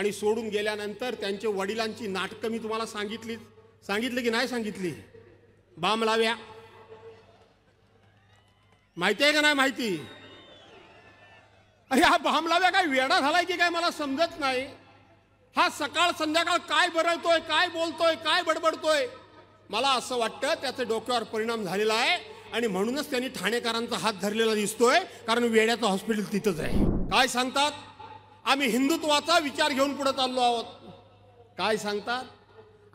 आणि सोडून गेल्यानंतर त्यांचे वडिलांची नाटकं मी तुम्हाला सांगितली सांगितली की नाही सांगितली बाम लाव्या माहिती आहे का नाही माहिती अरे हा बाम लाव्या काय वेडा झालाय की काय मला समजत नाही हा सकाळ संध्याकाळ काय बरवतोय काय बोलतोय काय बडबडतोय मला असं वाटतं त्याचे डोक्यावर परिणाम झालेला आहे आणि म्हणूनच त्यांनी ठाणेकरांचा हात धरलेला दिसतोय कारण वेड्याचं हॉस्पिटल तिथंच आहे काय सांगतात आम्ही हिंदुत्वाचा विचार घेऊन पुढे चाललो आहोत काय सांगतात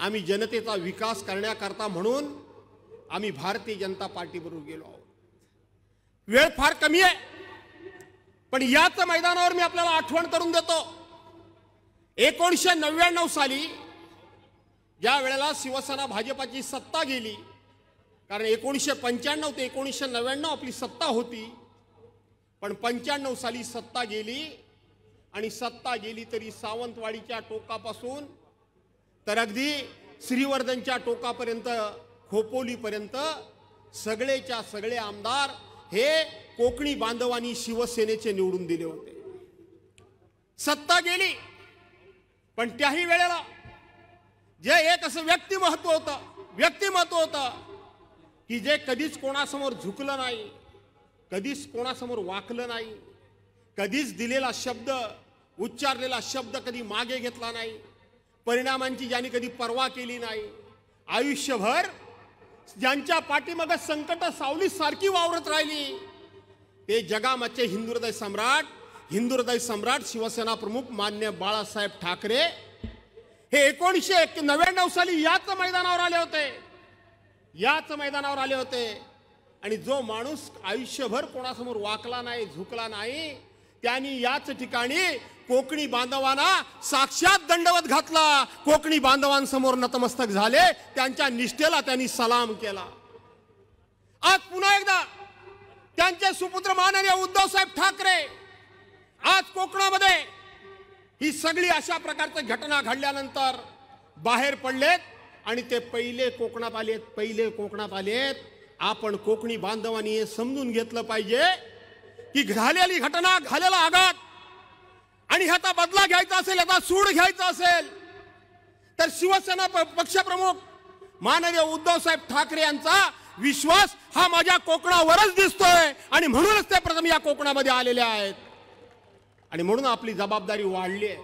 आम्ही जनतेचा विकास करण्याकरता म्हणून आम्ही भारतीय जनता पार्टीबरोबर गेलो आहोत वेळ फार कमी आहे पण याच मैदानावर मी आपल्याला आठवण करून देतो एकोणीसशे नव्याण्णव साली ज्या वेळेला शिवसेना भाजपाची सत्ता गेली कारण एकोणीसशे पंच्याण्णव ते एकोणीसशे नव्याण्णव आपली सत्ता होती पण पंच्याण्णव साली सत्ता गेली आणि सत्ता गेली तरी सावंतवाडीच्या टोकापासून तर अगदी श्रीवर्धनच्या टोकापर्यंत खोपोलीपर्यंत सगळेच्या सगळे आमदार हे कोकणी बांधवांनी शिवसेनेचे निवडून दिले होते सत्ता गेली पण त्याही वेळेला जे एक असं व्यक्तिमत्व होतं व्यक्तिमत्व होतं की जे कधीच कोणासमोर झुकलं नाही कधीच कोणासमोर वाकलं नाही कधीच दिलेला शब्द उच्चारलेला शब्द कधी मागे घेतला नाही परिणामांची ज्यांनी कधी पर्वा केली नाही आयुष्यभर ज्यांच्या पाठीमागं संकट सावली सारखी वावरत राहिली ते हिंदू हृदय सम्राट हृदय सम्राट शिवसेना प्रमुख मान्य बाळासाहेब ठाकरे हे एकोणीसशे एक नव्याण्णव साली याच मैदानावर आले होते याच मैदानावर आले होते आणि जो माणूस आयुष्यभर कोणासमोर वाकला नाही झुकला नाही त्यांनी याच ठिकाणी कोकणी बांधवांना साक्षात दंडवत घातला कोकणी बांधवांसमोर नतमस्तक झाले त्यांच्या निष्ठेला त्यांनी सलाम केला आज पुन्हा एकदा त्यांचे सुपुत्र माननीय साहेब ठाकरे आज कोकणामध्ये ही सगळी अशा प्रकारचे घटना घडल्यानंतर बाहेर पडलेत आणि ते पहिले कोकणात आलेत पहिले कोकणात आलेत आपण कोकणी बांधवांनी हे समजून घेतलं पाहिजे की झालेली घटना झालेला आघात आणि ह्याचा बदला घ्यायचा असेल याचा सूड घ्यायचा असेल तर शिवसेना पक्षप्रमुख माननीय उद्धवसाहेब ठाकरे यांचा विश्वास हा माझ्या कोकणावरच दिसतोय आणि म्हणूनच ते प्रथम या कोकणामध्ये आलेले आहेत आणि म्हणून आपली जबाबदारी वाढली आहे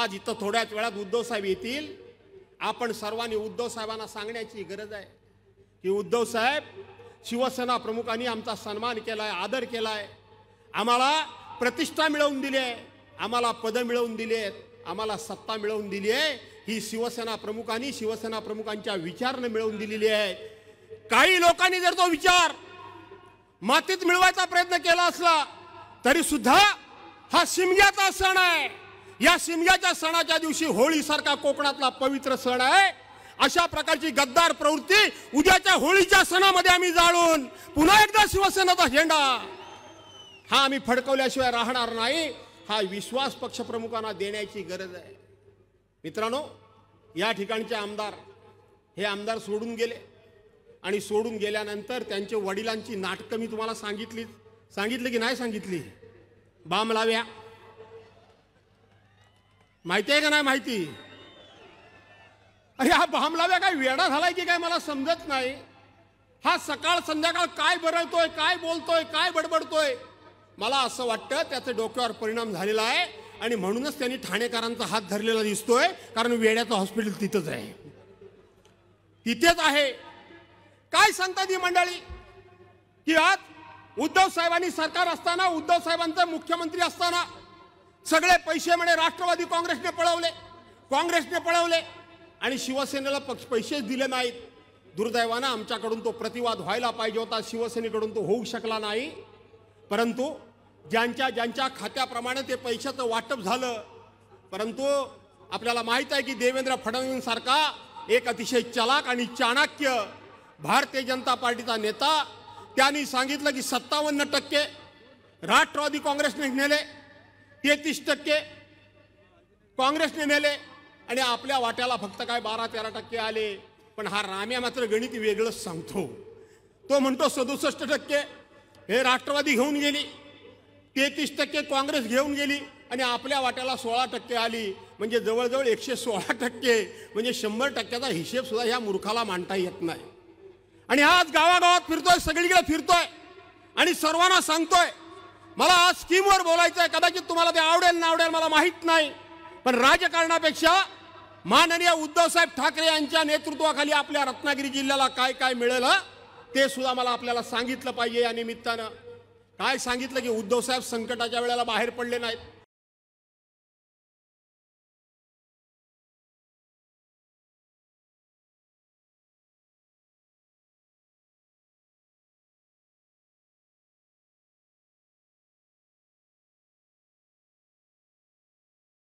आज इथं थोड्याच वेळात साहेब येतील आपण सर्वांनी उद्धव साहेबांना सांगण्याची गरज आहे की उद्धव साहेब शिवसेना प्रमुखांनी आमचा सन्मान केलाय आदर केला आहे आम्हाला प्रतिष्ठा मिळवून दिली आहे आम्हाला पदं मिळवून दिली आहेत आम्हाला सत्ता मिळवून दिली आहे ही शिवसेना प्रमुखांनी शिवसेना प्रमुखांच्या विचारनं मिळवून दिलेली आहे काही लोकांनी जर तो विचार मातीत मिळवायचा प्रयत्न केला असला तरी सुद्धा हा शिमग्याचा सण आहे या शिमग्याच्या सणाच्या दिवशी होळीसारखा कोकणातला पवित्र सण आहे अशा प्रकारची गद्दार प्रवृत्ती उद्याच्या होळीच्या सणामध्ये आम्ही जाळून पुन्हा एकदा शिवसेनेचा झेंडा हा आम्ही फडकवल्याशिवाय राहणार नाही हा विश्वास पक्षप्रमुखांना देण्याची गरज आहे मित्रांनो या ठिकाणचे आमदार हे आमदार सोडून गेले आणि सोडून गेल्यानंतर त्यांचे वडिलांची नाटकं मी तुम्हाला सांगितली सांगितली की नाही सांगितली बाम लाव्या माहिती आहे का नाही माहिती अरे हा भामलाव्या काय वेडा झालाय की काय मला समजत नाही हा सकाळ संध्याकाळ काय बरळतोय काय बोलतोय काय बडबडतोय मला असं वाटतं त्याचे डोक्यावर परिणाम झालेला आहे आणि म्हणूनच त्यांनी ठाणेकरांचा हात धरलेला दिसतोय कारण वेड्याचं हॉस्पिटल तिथंच आहे तिथेच आहे काय सांगतात ही मंडळी की आज उद्धव साहेबांनी सरकार असताना उद्धव साहेबांचा मुख्यमंत्री असताना सगळे पैसे म्हणे राष्ट्रवादी काँग्रेसने पळवले काँग्रेसने पळवले आणि शिवसेनेला पक्ष पैसेच दिले नाहीत दुर्दैवानं आमच्याकडून तो प्रतिवाद व्हायला पाहिजे होता शिवसेनेकडून तो होऊ शकला नाही परंतु ज्यांच्या ज्यांच्या खात्याप्रमाणे ते पैशाचं वाटप झालं परंतु आपल्याला माहीत आहे की देवेंद्र फडणवीसारखा एक अतिशय चलाक आणि चाणक्य भारतीय जनता पार्टीचा नेता त्यांनी सांगितलं की सत्तावन्न टक्के राष्ट्रवादी काँग्रेसने नेले तेहतीस टक्के काँग्रेसने नेले आणि आपल्या वाट्याला फक्त काय बारा तेरा टक्के आले पण हा राम्या मात्र गणित वेगळंच सांगतो तो म्हणतो सदुसष्ट टक्के हे राष्ट्रवादी घेऊन गेली तेहतीस टक्के काँग्रेस घेऊन गेली आणि आपल्या वाट्याला सोळा टक्के आली म्हणजे जवळजवळ एकशे सोळा टक्के म्हणजे शंभर टक्क्याचा हिशेब सुद्धा ह्या मूर्खाला मांडता येत नाही आणि आज गावागावात फिरतोय सगळीकडे फिरतोय आणि सर्वांना सांगतोय मला आज स्कीमवर बोलायचं आहे कदाचित तुम्हाला ते आवडेल ना आवडेल मला माहीत नाही पण राजकारणापेक्षा माननीय उद्धवसाहेब ठाकरे यांच्या नेतृत्वाखाली आपल्या रत्नागिरी जिल्ह्याला काय काय मिळेल ते सुद्धा मला आपल्याला सांगितलं पाहिजे या निमित्तानं काय सांगितलं की उद्धवसाहेब संकटाच्या वेळेला बाहेर पडले नाहीत